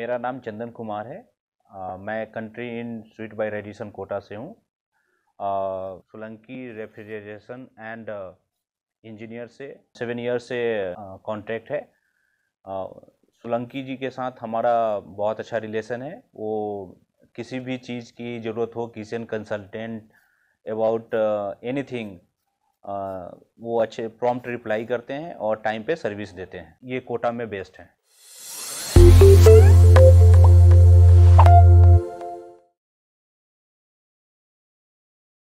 मेरा नाम चंदन कुमार है आ, मैं Country Inn Suite by Radisson Kota से हूँ सोलंकी रेफ्रिजरेशन एंड इंजीनियर से सेवन ईयर से कॉन्ट्रैक्ट है सोलंकी जी के साथ हमारा बहुत अच्छा रिलेशन है वो किसी भी चीज़ की ज़रूरत हो किचन कंसल्टेंट अबाउट एनीथिंग वो अच्छे प्रॉम्प्ट रिप्लाई करते हैं और टाइम पे सर्विस देते हैं ये कोटा में बेस्ट हैं